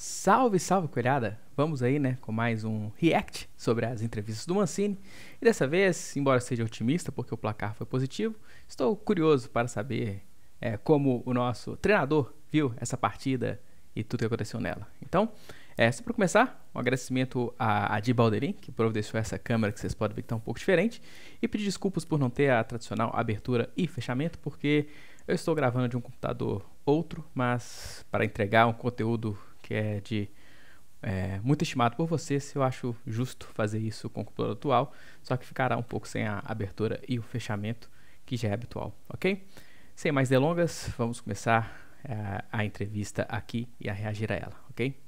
Salve, salve, coelhada! Vamos aí, né, com mais um react sobre as entrevistas do Mancini. E dessa vez, embora seja otimista, porque o placar foi positivo, estou curioso para saber é, como o nosso treinador viu essa partida e tudo que aconteceu nela. Então, é, só para começar, um agradecimento a Di Balderim, que providenciou essa câmera que vocês podem ver que está um pouco diferente, e pedir desculpas por não ter a tradicional abertura e fechamento, porque eu estou gravando de um computador outro, mas para entregar um conteúdo que é de é, muito estimado por você, se eu acho justo fazer isso com o computador atual, só que ficará um pouco sem a abertura e o fechamento que já é habitual, ok? Sem mais delongas, vamos começar é, a entrevista aqui e a reagir a ela, ok?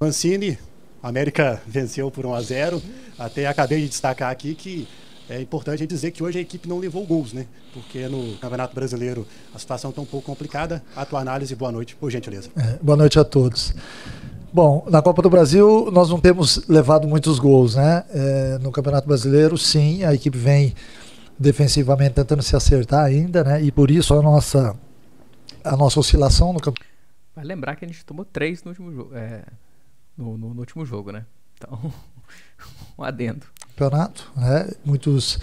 Mancini, América venceu por 1 a 0. Até acabei de destacar aqui que é importante dizer que hoje a equipe não levou gols, né? Porque no Campeonato Brasileiro a situação está um pouco complicada. A tua análise, boa noite, por gentileza. É, boa noite a todos. Bom, na Copa do Brasil nós não temos levado muitos gols, né? É, no Campeonato Brasileiro, sim, a equipe vem defensivamente tentando se acertar ainda, né? E por isso a nossa, a nossa oscilação no campeonato. Vai lembrar que a gente tomou três no último jogo, é, no, no, no último jogo, né? Então, um adendo campeonato, né? Muitos.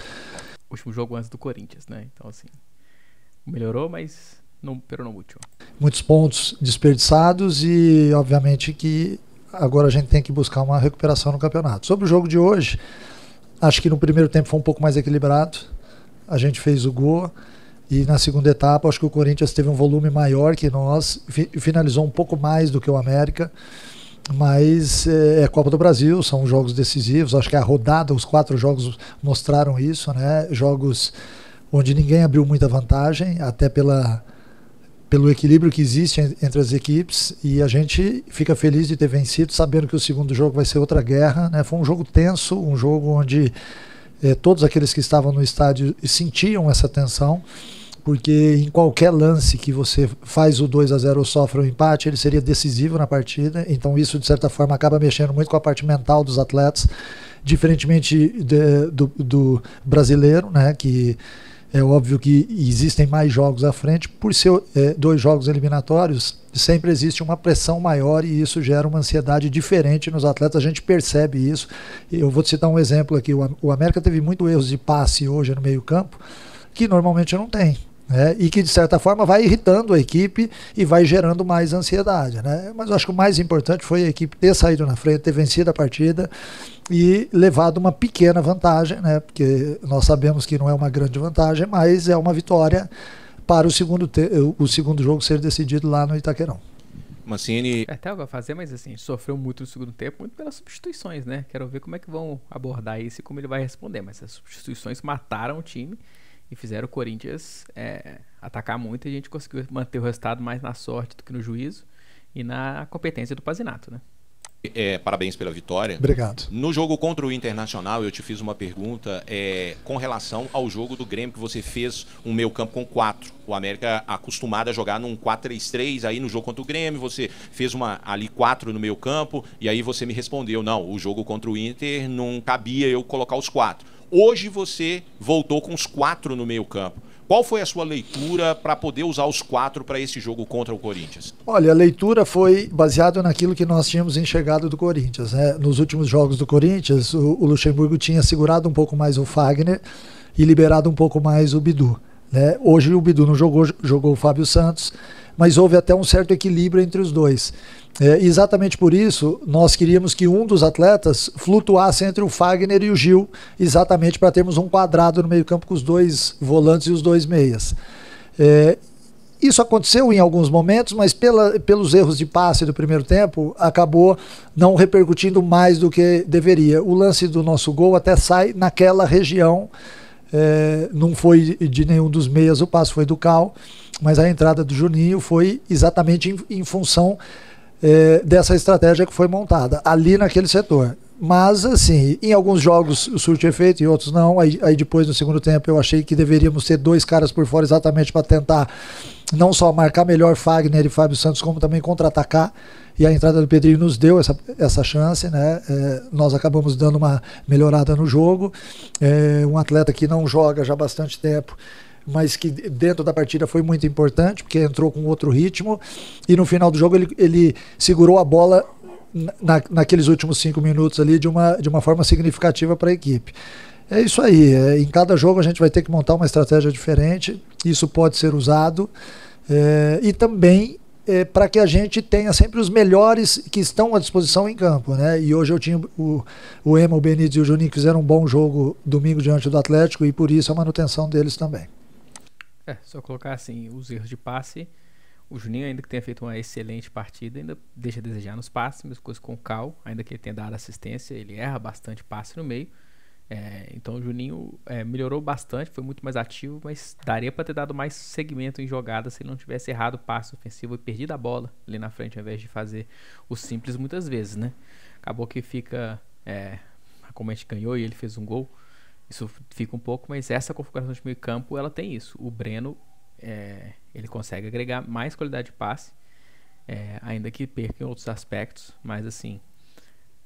último jogo antes do Corinthians, né? Então, assim. Melhorou, mas não, pero não muito. Muitos pontos desperdiçados e, obviamente, que agora a gente tem que buscar uma recuperação no campeonato. Sobre o jogo de hoje, acho que no primeiro tempo foi um pouco mais equilibrado. A gente fez o gol. E na segunda etapa, acho que o Corinthians teve um volume maior que nós, finalizou um pouco mais do que o América mas eh, é, Copa do Brasil, são jogos decisivos. Acho que a rodada, os quatro jogos mostraram isso, né? Jogos onde ninguém abriu muita vantagem, até pela, pelo equilíbrio que existe entre as equipes. E a gente fica feliz de ter vencido, sabendo que o segundo jogo vai ser outra guerra. Né? Foi um jogo tenso, um jogo onde eh, todos aqueles que estavam no estádio sentiam essa tensão porque em qualquer lance que você faz o 2 a 0 ou sofre um empate, ele seria decisivo na partida. Então isso de certa forma acaba mexendo muito com a parte mental dos atletas, diferentemente de, do, do, brasileiro, né, que é óbvio que existem mais jogos à frente, por ser é, dois jogos eliminatórios, sempre existe uma pressão maior e isso gera uma ansiedade diferente nos atletas, a gente percebe isso. Eu vou te citar um exemplo aqui: o, o América teve muito erros de passe hoje no meio-campo, que normalmente não tem né? e que de certa forma vai irritando a equipe e vai gerando mais ansiedade. Né? Mas eu acho que o mais importante foi a equipe ter saído na frente, ter vencido a partida e levado uma pequena vantagem, né? porque nós sabemos que não é uma grande vantagem, mas é uma vitória para o segundo, eh, o segundo jogo ser decidido lá no Itaquerão. Mancini. É, até vai fazer, mas assim, sofreu muito no segundo tempo, muito pelas substituições, né? Quero ver como é que vão abordar isso e como ele vai responder. Mas as substituições mataram o time e fizeram o Corinthians é, atacar muito e a gente conseguiu manter o resultado mais na sorte do que no juízo e na competência do Pazinato, né? É, parabéns pela vitória. Obrigado. No jogo contra o Internacional, eu te fiz uma pergunta é, com relação ao jogo do Grêmio, que você fez um meio campo com quatro. O América é acostumado a jogar num 4-3-3, aí no jogo contra o Grêmio, você fez uma ali quatro no meio campo, e aí você me respondeu, não, o jogo contra o Inter não cabia eu colocar os quatro. Hoje você voltou com os quatro no meio-campo. Qual foi a sua leitura para poder usar os quatro para esse jogo contra o Corinthians? Olha, a leitura foi baseada naquilo que nós tínhamos enxergado do Corinthians. Né? Nos últimos jogos do Corinthians, o, o Luxemburgo tinha segurado um pouco mais o Fagner e liberado um pouco mais o Bidu. Né? Hoje o Bidu não jogou, jogou o Fábio Santos mas houve até um certo equilíbrio entre os dois. É, exatamente por isso, nós queríamos que um dos atletas flutuasse entre o Fagner e o Gil, exatamente para termos um quadrado no meio-campo com os dois volantes e os dois meias. É, isso aconteceu em alguns momentos, mas pela, pelos erros de passe do primeiro tempo, acabou não repercutindo mais do que deveria. O lance do nosso gol até sai naquela região é, não foi de nenhum dos meias o passo, foi do Cal, mas a entrada do Juninho foi exatamente em, em função é, dessa estratégia que foi montada ali naquele setor. Mas, assim, em alguns jogos surte efeito, em outros não. Aí, aí depois, no segundo tempo, eu achei que deveríamos ter dois caras por fora exatamente para tentar não só marcar melhor Fagner e Fábio Santos, como também contra-atacar e a entrada do Pedrinho nos deu essa, essa chance, né? É, nós acabamos dando uma melhorada no jogo. É, um atleta que não joga já há bastante tempo, mas que dentro da partida foi muito importante, porque entrou com outro ritmo e no final do jogo ele, ele segurou a bola na, naqueles últimos cinco minutos ali de uma, de uma forma significativa para a equipe. É isso aí. É, em cada jogo a gente vai ter que montar uma estratégia diferente. Isso pode ser usado. É, e também é, para que a gente tenha sempre os melhores que estão à disposição em campo. Né? E hoje eu tinha o, o Emo, o Benítez e o Juninho fizeram um bom jogo domingo diante do Atlético e por isso a manutenção deles também. É, só colocar assim, os erros de passe. O Juninho, ainda que tenha feito uma excelente partida, ainda deixa a desejar nos passes, mas coisas com o Cal, ainda que ele tenha dado assistência, ele erra bastante passe no meio. É, então o Juninho é, melhorou bastante, foi muito mais ativo, mas daria para ter dado mais segmento em jogada se ele não tivesse errado o passe ofensivo e perdido a bola ali na frente, ao invés de fazer o simples muitas vezes, né? Acabou que fica. É, como a gente ganhou e ele fez um gol, isso fica um pouco, mas essa configuração de meio campo ela tem isso. O Breno é, ele consegue agregar mais qualidade de passe, é, ainda que perca em outros aspectos, mas assim,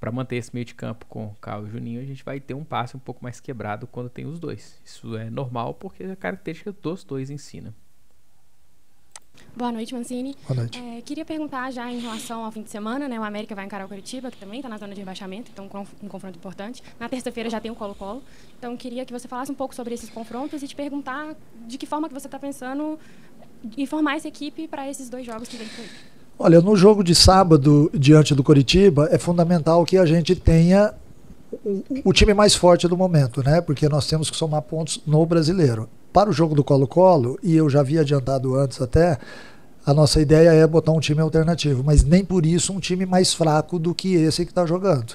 para manter esse meio de campo com o Carl e o Juninho, a gente vai ter um passe um pouco mais quebrado quando tem os dois. Isso é normal porque é a característica dos dois ensina. Né? Boa noite, Mancini. Boa noite. É, queria perguntar já em relação ao fim de semana, né? O América vai encarar o Curitiba, que também está na zona de rebaixamento, então um confronto importante. Na terça-feira já tem o Colo-Colo. Então queria que você falasse um pouco sobre esses confrontos e te perguntar de que forma que você está pensando em formar essa equipe para esses dois jogos que vem por aí. Olha, no jogo de sábado, diante do Coritiba, é fundamental que a gente tenha o, o time mais forte do momento, né? Porque nós temos que somar pontos no brasileiro. Para o jogo do Colo-Colo, e eu já havia adiantado antes até, a nossa ideia é botar um time alternativo, mas nem por isso um time mais fraco do que esse que está jogando.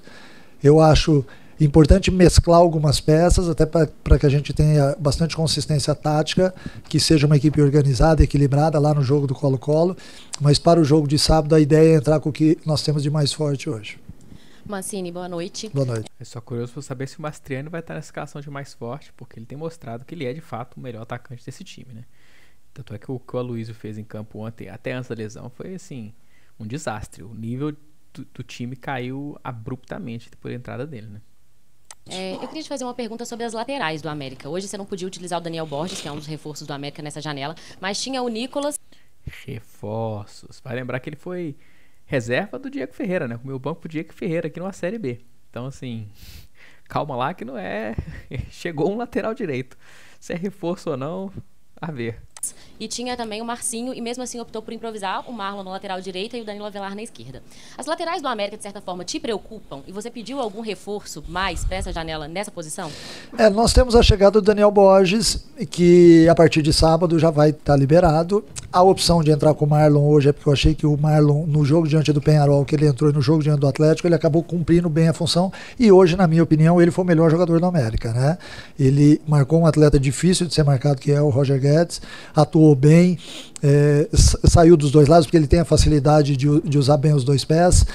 Eu acho Importante mesclar algumas peças, até para que a gente tenha bastante consistência tática, que seja uma equipe organizada, equilibrada lá no jogo do Colo-Colo. Mas para o jogo de sábado, a ideia é entrar com o que nós temos de mais forte hoje. Mancini, boa noite. Boa noite. É só curioso para saber se o Mastriano vai estar na escalação de mais forte, porque ele tem mostrado que ele é de fato o melhor atacante desse time, né? Tanto é que o que o Aloysio fez em campo ontem, até antes da lesão, foi assim, um desastre. O nível do, do time caiu abruptamente por entrada dele, né? É, eu queria te fazer uma pergunta sobre as laterais do América. Hoje você não podia utilizar o Daniel Borges, que é um dos reforços do América nessa janela, mas tinha o Nicolas. Reforços. Vai lembrar que ele foi reserva do Diego Ferreira, né? Com o meu banco pro Diego Ferreira aqui numa Série B. Então, assim, calma lá que não é. Chegou um lateral direito. Se é reforço ou não, a ver. E tinha também o Marcinho, e mesmo assim optou por improvisar o Marlon na lateral direita e o Danilo Avelar na esquerda. As laterais do América, de certa forma, te preocupam? E você pediu algum reforço mais para essa janela nessa posição? É, nós temos a chegada do Daniel Borges, que a partir de sábado já vai estar tá liberado. A opção de entrar com o Marlon hoje é porque eu achei que o Marlon, no jogo diante do Penharol, que ele entrou no jogo diante do Atlético, ele acabou cumprindo bem a função. E hoje, na minha opinião, ele foi o melhor jogador do América. Né? Ele marcou um atleta difícil de ser marcado, que é o Roger Guedes atuou bem, é, saiu dos dois lados, porque ele tem a facilidade de, de usar bem os dois pés.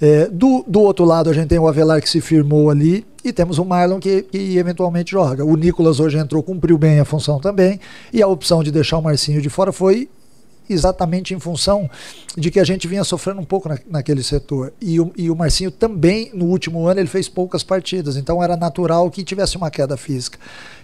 É, do, do outro lado, a gente tem o Avelar que se firmou ali e temos o Marlon que, que eventualmente joga. O Nicolas hoje entrou, cumpriu bem a função também. E a opção de deixar o Marcinho de fora foi exatamente em função de que a gente vinha sofrendo um pouco na, naquele setor. E o, e o Marcinho também, no último ano, ele fez poucas partidas, então era natural que tivesse uma queda física.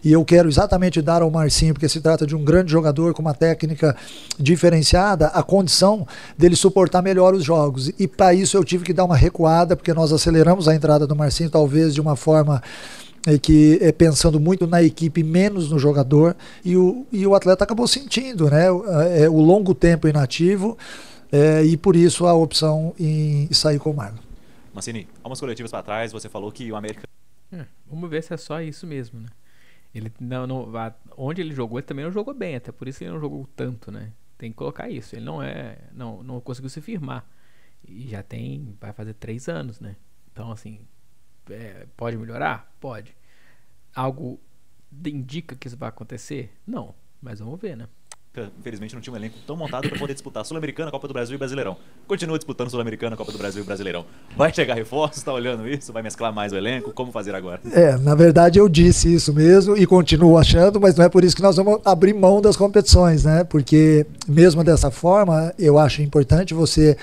E eu quero exatamente dar ao Marcinho, porque se trata de um grande jogador com uma técnica diferenciada, a condição dele suportar melhor os jogos. E para isso eu tive que dar uma recuada, porque nós aceleramos a entrada do Marcinho, talvez de uma forma e que é pensando muito na equipe, menos no jogador, e o, e o atleta acabou sentindo né, o, é, o longo tempo inativo, é, e por isso a opção em sair com o Marlon. Mancini, algumas coletivas para trás, você falou que o América. É, vamos ver se é só isso mesmo, né? Ele não, não, a, onde ele jogou, ele também não jogou bem, até por isso ele não jogou tanto, né? Tem que colocar isso. Ele não é, não, não conseguiu se firmar e já tem, vai fazer três anos, né? Então assim, é, pode melhorar? Pode. Algo indica que isso vai acontecer? Não, mas vamos ver, né? Infelizmente não tinha um elenco tão montado para poder disputar Sul-Americana, Copa do Brasil e Brasileirão. Continua disputando Sul-Americana, Copa do Brasil e Brasileirão. Vai chegar reforço, está olhando isso? Vai mesclar mais o elenco? Como fazer agora? É, na verdade eu disse isso mesmo e continuo achando, mas não é por isso que nós vamos abrir mão das competições, né? Porque mesmo dessa forma, eu acho importante você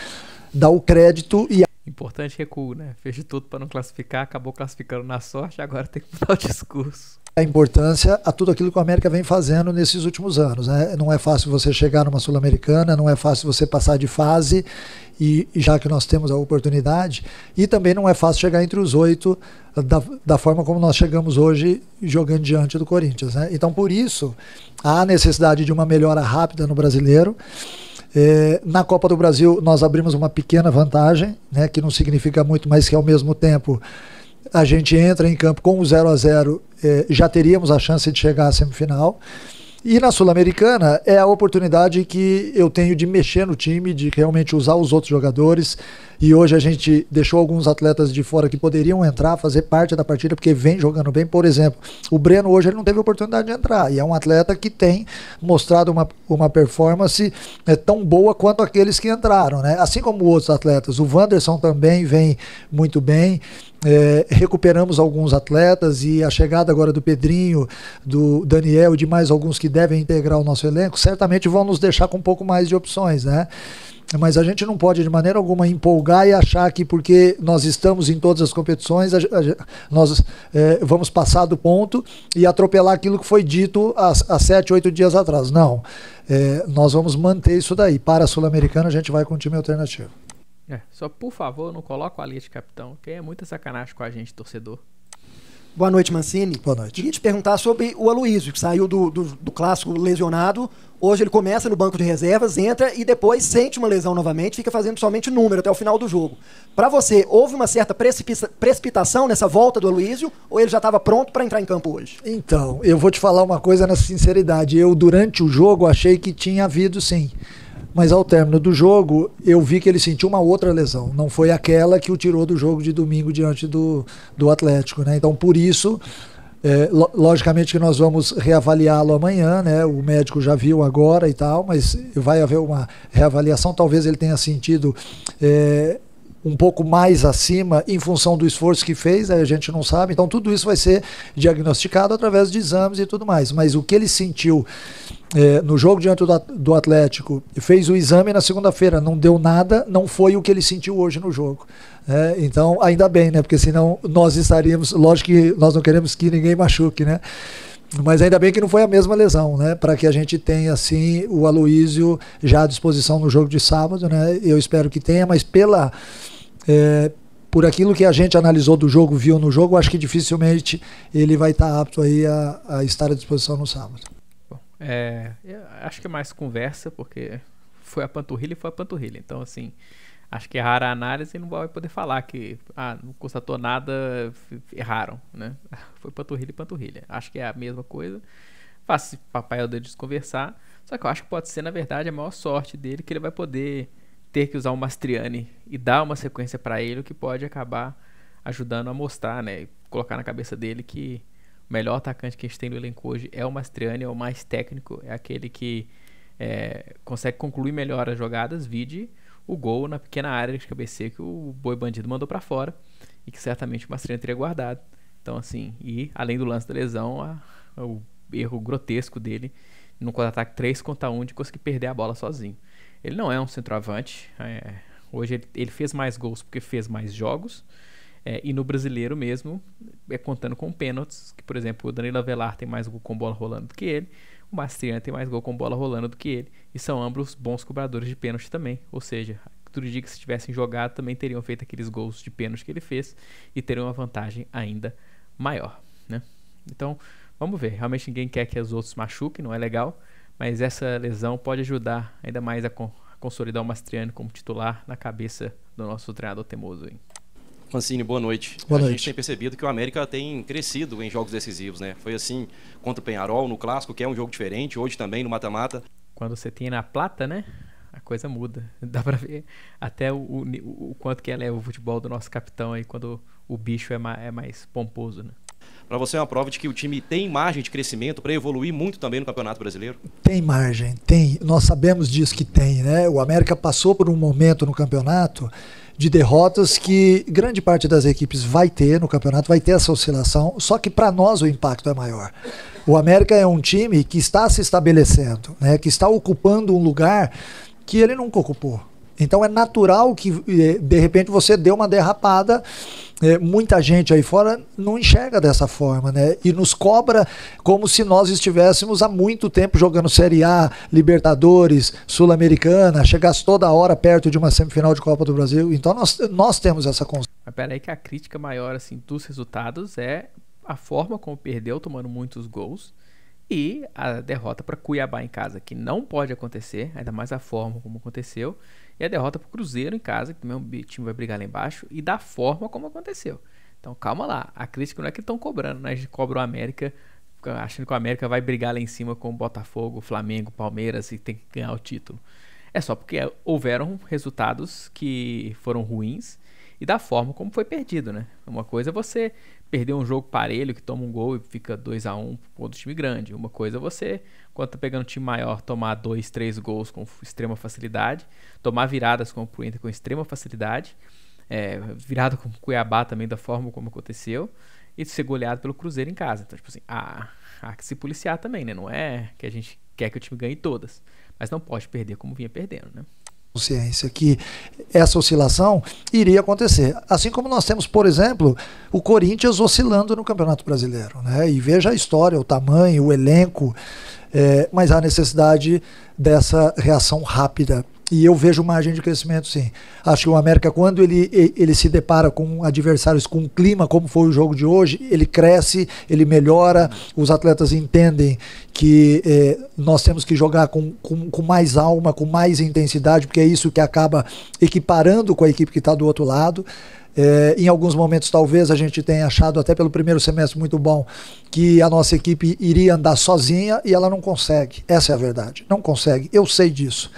dar o crédito e Importante recuo, é né? Fez de tudo para não classificar, acabou classificando na sorte, agora tem que mudar o discurso. A importância a tudo aquilo que o América vem fazendo nesses últimos anos. Né? Não é fácil você chegar numa Sul-Americana, não é fácil você passar de fase, e, e já que nós temos a oportunidade, e também não é fácil chegar entre os oito da, da forma como nós chegamos hoje jogando diante do Corinthians. Né? Então, por isso, há necessidade de uma melhora rápida no brasileiro. É, na Copa do Brasil, nós abrimos uma pequena vantagem, né, que não significa muito, mas que ao mesmo tempo a gente entra em campo com o 0 a 0 é, já teríamos a chance de chegar à semifinal. E na Sul-Americana é a oportunidade que eu tenho de mexer no time, de realmente usar os outros jogadores. E hoje a gente deixou alguns atletas de fora que poderiam entrar, fazer parte da partida, porque vem jogando bem. Por exemplo, o Breno hoje ele não teve oportunidade de entrar. E é um atleta que tem mostrado uma, uma performance né, tão boa quanto aqueles que entraram. Né? Assim como outros atletas. O Wanderson também vem muito bem é, recuperamos alguns atletas e a chegada agora do Pedrinho, do Daniel e de mais alguns que devem integrar o nosso elenco, certamente vão nos deixar com um pouco mais de opções, né? Mas a gente não pode de maneira alguma empolgar e achar que porque nós estamos em todas as competições, a, a, nós é, vamos passar do ponto e atropelar aquilo que foi dito há sete, oito dias atrás. Não. É, nós vamos manter isso daí. Para a Sul-Americana, a gente vai com o time alternativo. É, só por favor, não coloca o Alia de capitão, que é muita sacanagem com a gente, torcedor. Boa noite, Mancini. Boa noite. Queria te perguntar sobre o Aloysio, que saiu do, do, do, clássico lesionado. Hoje ele começa no banco de reservas, entra e depois sente uma lesão novamente, fica fazendo somente número até o final do jogo. Para você, houve uma certa precipitação nessa volta do Aloysio ou ele já estava pronto para entrar em campo hoje? Então, eu vou te falar uma coisa na sinceridade. Eu, durante o jogo, achei que tinha havido sim. Mas ao término do jogo, eu vi que ele sentiu uma outra lesão. Não foi aquela que o tirou do jogo de domingo diante do, do Atlético. Né? Então, por isso, é, logicamente que nós vamos reavaliá-lo amanhã, né? O médico já viu agora e tal, mas vai haver uma reavaliação. Talvez ele tenha sentido é, um pouco mais acima em função do esforço que fez, a gente não sabe. Então, tudo isso vai ser diagnosticado através de exames e tudo mais. Mas o que ele sentiu é, no jogo diante do Atlético, fez o exame na segunda-feira, não deu nada, não foi o que ele sentiu hoje no jogo. É, então, ainda bem, né? Porque senão nós estaríamos. Lógico que nós não queremos que ninguém machuque, né? Mas ainda bem que não foi a mesma lesão, né? Para que a gente tenha, assim, o Aloísio já à disposição no jogo de sábado, né? Eu espero que tenha, mas pela. É, por aquilo que a gente analisou do jogo, viu no jogo, acho que dificilmente ele vai estar tá apto aí a, a, estar à disposição no sábado. Bom, é, acho que é mais conversa, porque foi a panturrilha e foi a panturrilha. Então, assim, acho que erraram a análise e não vai poder falar que ah, não constatou nada, erraram, né? Foi panturrilha e panturrilha. Acho que é a mesma coisa. Faz papel dele desconversar. Só que eu acho que pode ser, na verdade, a maior sorte dele que ele vai poder ter que usar o Mastriani e dar uma sequência para ele, o que pode acabar ajudando a mostrar, né? E colocar na cabeça dele que o melhor atacante que a gente tem no elenco hoje é o Mastriani, é o mais técnico, é aquele que é, consegue concluir melhor as jogadas, vide o gol na pequena área de cabeceio que o boi bandido mandou para fora e que certamente o Mastrena teria guardado. Então, assim, e além do lance da lesão, a, o erro grotesco dele no contra-ataque 3 contra 1 de conseguir perder a bola sozinho. Ele não é um centroavante. É, hoje ele, ele, fez mais gols porque fez mais jogos. É, e no brasileiro mesmo, é contando com pênaltis, que por exemplo o Danilo Avelar tem mais gol com bola rolando do que ele. O Mastriani tem mais gol com bola rolando do que ele, e são ambos bons cobradores de pênalti também, ou seja, dia que se tivessem jogado também teriam feito aqueles gols de pênalti que ele fez e teriam uma vantagem ainda maior, né? Então, vamos ver. Realmente ninguém quer que os outros machuquem, não é legal, mas essa lesão pode ajudar ainda mais a, con a consolidar o Mastriani como titular na cabeça do nosso treinador temoso, hein? Francine, boa noite. Boa a noite. gente tem percebido que o América tem crescido em jogos decisivos, né? Foi assim contra o Penharol no clássico, que é um jogo diferente, hoje também no mata-mata. Quando você tem na plata, né? A coisa muda. Dá para ver até o, o, o, quanto que ela é o futebol do nosso capitão aí quando o bicho é, ma, é mais pomposo, né? Para você é uma prova de que o time tem margem de crescimento para evoluir muito também no Campeonato Brasileiro? Tem margem, tem. Nós sabemos disso que tem, né? O América passou por um momento no campeonato de derrotas que grande parte das equipes vai ter no campeonato, vai ter essa oscilação, só que para nós o impacto é maior. O América é um time que está se estabelecendo, né, que está ocupando um lugar que ele nunca ocupou. Então é natural que eh, de repente você dê uma derrapada é, muita gente aí fora não enxerga dessa forma, né? E nos cobra como se nós estivéssemos há muito tempo jogando Série A, Libertadores, Sul-Americana, chegasse toda hora perto de uma semifinal de Copa do Brasil. Então nós, nós temos essa consciência. Mas peraí que a crítica maior assim, dos resultados é a forma como perdeu, tomando muitos gols, e a derrota para Cuiabá em casa, que não pode acontecer, ainda mais a forma como aconteceu e a derrota para o Cruzeiro em casa, que o meu time vai brigar lá embaixo, e da forma como aconteceu. Então calma lá, a crítica não é que estão cobrando, né? A gente cobra o América, achando que o América vai brigar lá em cima com o Botafogo, Flamengo, Palmeiras e tem que ganhar o título. É só porque houveram resultados que foram ruins e da forma como foi perdido, né? Uma coisa é você perder um jogo parelho, que toma um gol e fica 2 a 1 um pro outro time grande. Uma coisa é você, quando tá pegando um time maior, tomar dois, três gols com extrema facilidade, tomar viradas com o Inter com extrema facilidade, é, virada com o Cuiabá também da forma como aconteceu, e ser goleado pelo Cruzeiro em casa. Então, tipo assim, há, há que se policiar também, né? Não é que a gente quer que o time ganhe todas, mas não pode perder como vinha perdendo, né? consciência que essa oscilação iria acontecer. Assim como nós temos, por exemplo, o Corinthians oscilando no Campeonato Brasileiro. Né? E veja a história, o tamanho, o elenco, é, mas há necessidade dessa reação rápida e eu vejo margem de crescimento, sim. Acho que o América, quando ele, ele se depara com adversários com um clima como foi o jogo de hoje, ele cresce, ele melhora, os atletas entendem que é, nós temos que jogar com, com, com, mais alma, com mais intensidade, porque é isso que acaba equiparando com a equipe que está do outro lado. É, em alguns momentos, talvez a gente tenha achado, até pelo primeiro semestre muito bom, que a nossa equipe iria andar sozinha e ela não consegue. Essa é a verdade. Não consegue. Eu sei disso.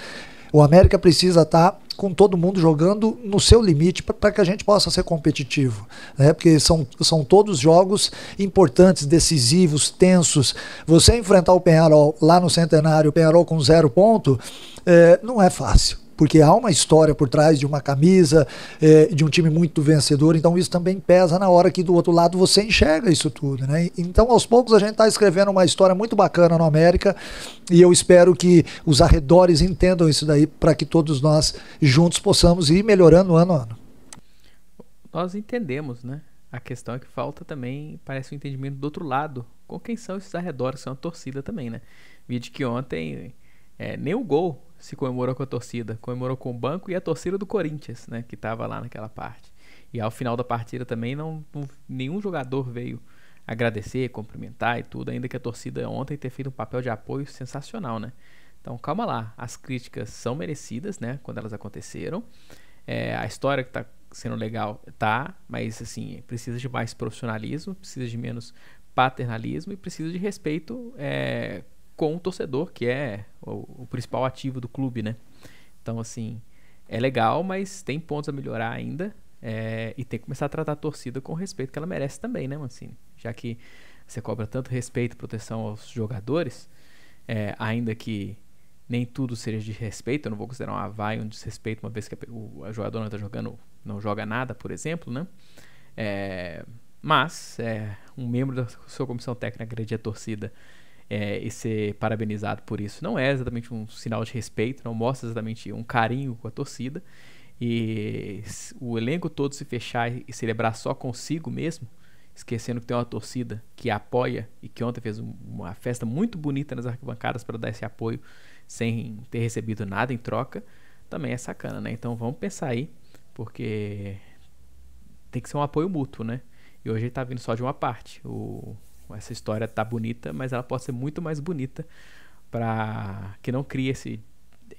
O América precisa estar tá com todo mundo jogando no seu limite para que a gente possa ser competitivo. Né? Porque são, são todos jogos importantes, decisivos, tensos. Você enfrentar o Penharol lá no Centenário, o Penharol com zero ponto, é, não é fácil porque há uma história por trás de uma camisa, é, de um time muito vencedor, então isso também pesa na hora que do outro lado você enxerga isso tudo, né? Então, aos poucos, a gente está escrevendo uma história muito bacana no América e eu espero que os arredores entendam isso daí para que todos nós juntos possamos ir melhorando ano a ano. Nós entendemos, né? A questão é que falta também, parece, o um entendimento do outro lado, com quem são esses arredores, são a torcida também, né? Vi de que ontem é, nem o gol se comemorou com a torcida, comemorou com o banco e a torcida do Corinthians, né, que estava lá naquela parte. E ao final da partida também não, não, nenhum jogador veio agradecer, cumprimentar e tudo, ainda que a torcida ontem tenha feito um papel de apoio sensacional, né? Então calma lá, as críticas são merecidas, né, quando elas aconteceram. É, a história que está sendo legal tá, mas assim precisa de mais profissionalismo, precisa de menos paternalismo e precisa de respeito é, com o torcedor, que é o, o principal ativo do clube, né? Então, assim, é legal, mas tem pontos a melhorar ainda. É, e tem que começar a tratar a torcida com o respeito que ela merece também, né, Mancini? Já que você cobra tanto respeito e proteção aos jogadores, é, ainda que nem tudo seja de respeito, eu não vou considerar uma vaia um desrespeito, uma vez que o, a jogadora não está jogando, não joga nada, por exemplo, né? É, mas é, um membro da sua comissão técnica agredir a torcida é, e ser parabenizado por isso. Não é exatamente um sinal de respeito, não mostra exatamente um carinho com a torcida. E o elenco todo se fechar e celebrar só consigo mesmo, esquecendo que tem uma torcida que apoia e que ontem fez uma festa muito bonita nas arquibancadas para dar esse apoio sem ter recebido nada em troca, também é sacana, né? Então vamos pensar aí, porque tem que ser um apoio mútuo, né? E hoje ele tá vindo só de uma parte. O essa história tá bonita, mas ela pode ser muito mais bonita para que não crie esse,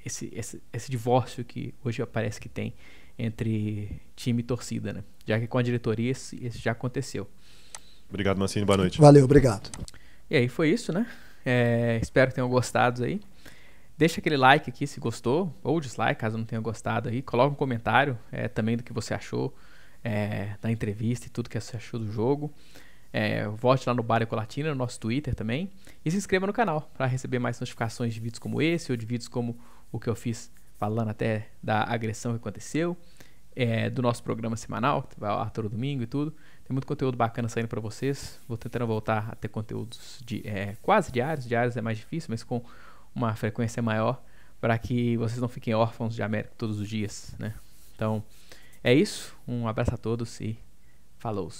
esse, esse, esse, divórcio que hoje parece que tem entre time e torcida, né? Já que com a diretoria isso já aconteceu. Obrigado, Mancini. Boa noite. Valeu, obrigado. E aí, foi isso, né? É, espero que tenham gostado aí. Deixa aquele like aqui se gostou, ou dislike, caso não tenha gostado aí. Coloca um comentário é, também do que você achou é, da entrevista e tudo que você achou do jogo. É, vote lá no Bar Colatina, no nosso Twitter também. E se inscreva no canal para receber mais notificações de vídeos como esse ou de vídeos como o que eu fiz falando até da agressão que aconteceu, é, do nosso programa semanal, que vai ao ar todo domingo e tudo. Tem muito conteúdo bacana saindo para vocês. Vou tentando voltar a ter conteúdos de, é, quase diários. Diários é mais difícil, mas com uma frequência maior para que vocês não fiquem órfãos de América todos os dias, né? Então, é isso. Um abraço a todos e falou!